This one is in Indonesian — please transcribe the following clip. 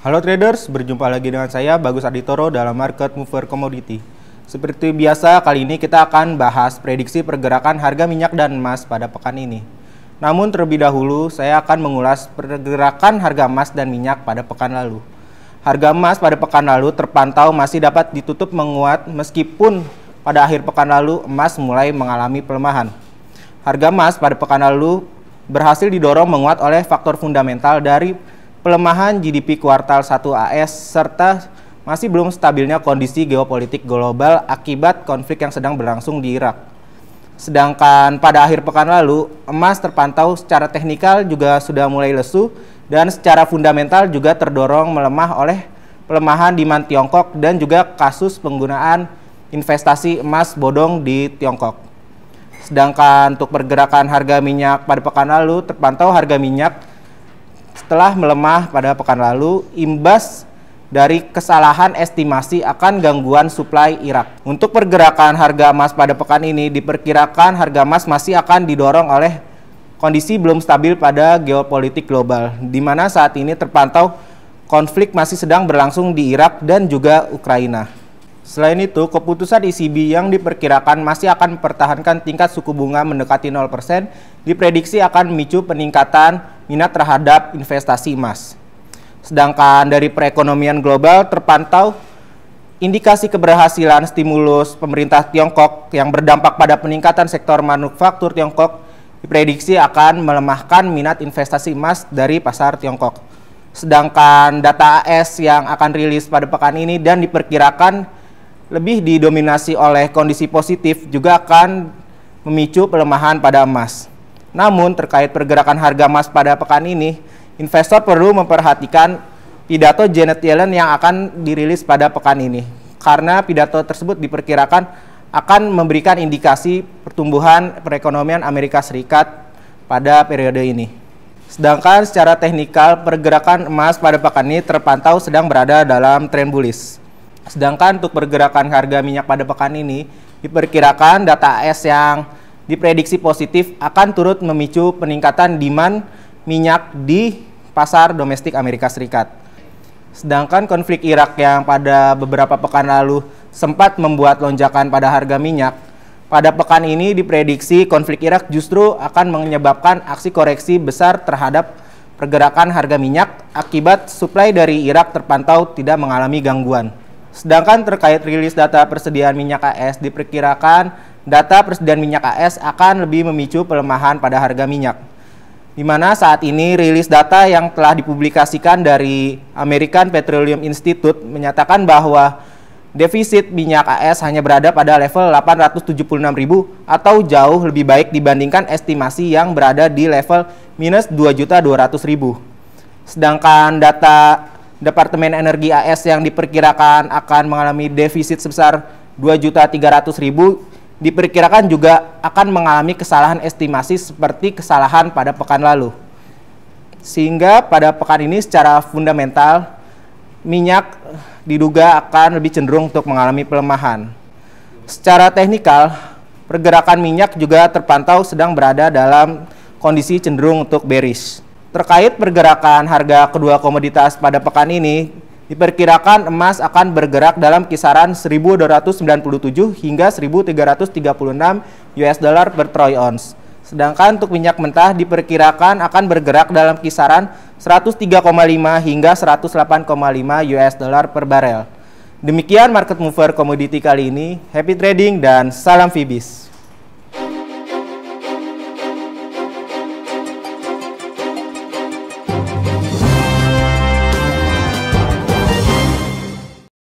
Halo traders, berjumpa lagi dengan saya Bagus Aditoro dalam Market Mover Commodity. Seperti biasa, kali ini kita akan bahas prediksi pergerakan harga minyak dan emas pada pekan ini. Namun terlebih dahulu, saya akan mengulas pergerakan harga emas dan minyak pada pekan lalu. Harga emas pada pekan lalu terpantau masih dapat ditutup menguat meskipun pada akhir pekan lalu emas mulai mengalami pelemahan. Harga emas pada pekan lalu berhasil didorong menguat oleh faktor fundamental dari pelemahan GDP kuartal 1 AS serta masih belum stabilnya kondisi geopolitik global akibat konflik yang sedang berlangsung di Irak. Sedangkan pada akhir pekan lalu, emas terpantau secara teknikal juga sudah mulai lesu dan secara fundamental juga terdorong melemah oleh pelemahan demand Tiongkok dan juga kasus penggunaan investasi emas bodong di Tiongkok. Sedangkan untuk pergerakan harga minyak pada pekan lalu terpantau harga minyak telah melemah pada pekan lalu imbas dari kesalahan estimasi akan gangguan suplai Irak. Untuk pergerakan harga emas pada pekan ini diperkirakan harga emas masih akan didorong oleh kondisi belum stabil pada geopolitik global di mana saat ini terpantau konflik masih sedang berlangsung di Irak dan juga Ukraina. Selain itu, keputusan ECB yang diperkirakan masih akan mempertahankan tingkat suku bunga mendekati 0% diprediksi akan memicu peningkatan minat terhadap investasi emas. Sedangkan dari perekonomian global terpantau indikasi keberhasilan stimulus pemerintah Tiongkok yang berdampak pada peningkatan sektor manufaktur Tiongkok diprediksi akan melemahkan minat investasi emas dari pasar Tiongkok. Sedangkan data AS yang akan rilis pada pekan ini dan diperkirakan lebih didominasi oleh kondisi positif juga akan memicu pelemahan pada emas. Namun terkait pergerakan harga emas pada pekan ini, investor perlu memperhatikan pidato Janet Yellen yang akan dirilis pada pekan ini. Karena pidato tersebut diperkirakan akan memberikan indikasi pertumbuhan perekonomian Amerika Serikat pada periode ini. Sedangkan secara teknikal pergerakan emas pada pekan ini terpantau sedang berada dalam tren bullish. Sedangkan untuk pergerakan harga minyak pada pekan ini, diperkirakan data AS yang diprediksi positif akan turut memicu peningkatan demand minyak di pasar domestik Amerika Serikat. Sedangkan konflik Irak yang pada beberapa pekan lalu sempat membuat lonjakan pada harga minyak, pada pekan ini diprediksi konflik Irak justru akan menyebabkan aksi koreksi besar terhadap pergerakan harga minyak akibat suplai dari Irak terpantau tidak mengalami gangguan. Sedangkan terkait rilis data persediaan minyak AS diperkirakan data persediaan minyak AS akan lebih memicu pelemahan pada harga minyak. Di mana saat ini rilis data yang telah dipublikasikan dari American Petroleum Institute menyatakan bahwa defisit minyak AS hanya berada pada level 876.000 atau jauh lebih baik dibandingkan estimasi yang berada di level minus 2.200.000. Sedangkan data Departemen Energi AS yang diperkirakan akan mengalami defisit sebesar 2.300.000 diperkirakan juga akan mengalami kesalahan estimasi seperti kesalahan pada pekan lalu. Sehingga pada pekan ini secara fundamental minyak diduga akan lebih cenderung untuk mengalami pelemahan. Secara teknikal, pergerakan minyak juga terpantau sedang berada dalam kondisi cenderung untuk bearish. Terkait pergerakan harga kedua komoditas pada pekan ini, diperkirakan emas akan bergerak dalam kisaran 1297 hingga 1336 US dollar per troy ounce. Sedangkan untuk minyak mentah diperkirakan akan bergerak dalam kisaran 103,5 hingga 108,5 US dollar per barel. Demikian market mover komoditi kali ini. Happy trading dan salam Fibis.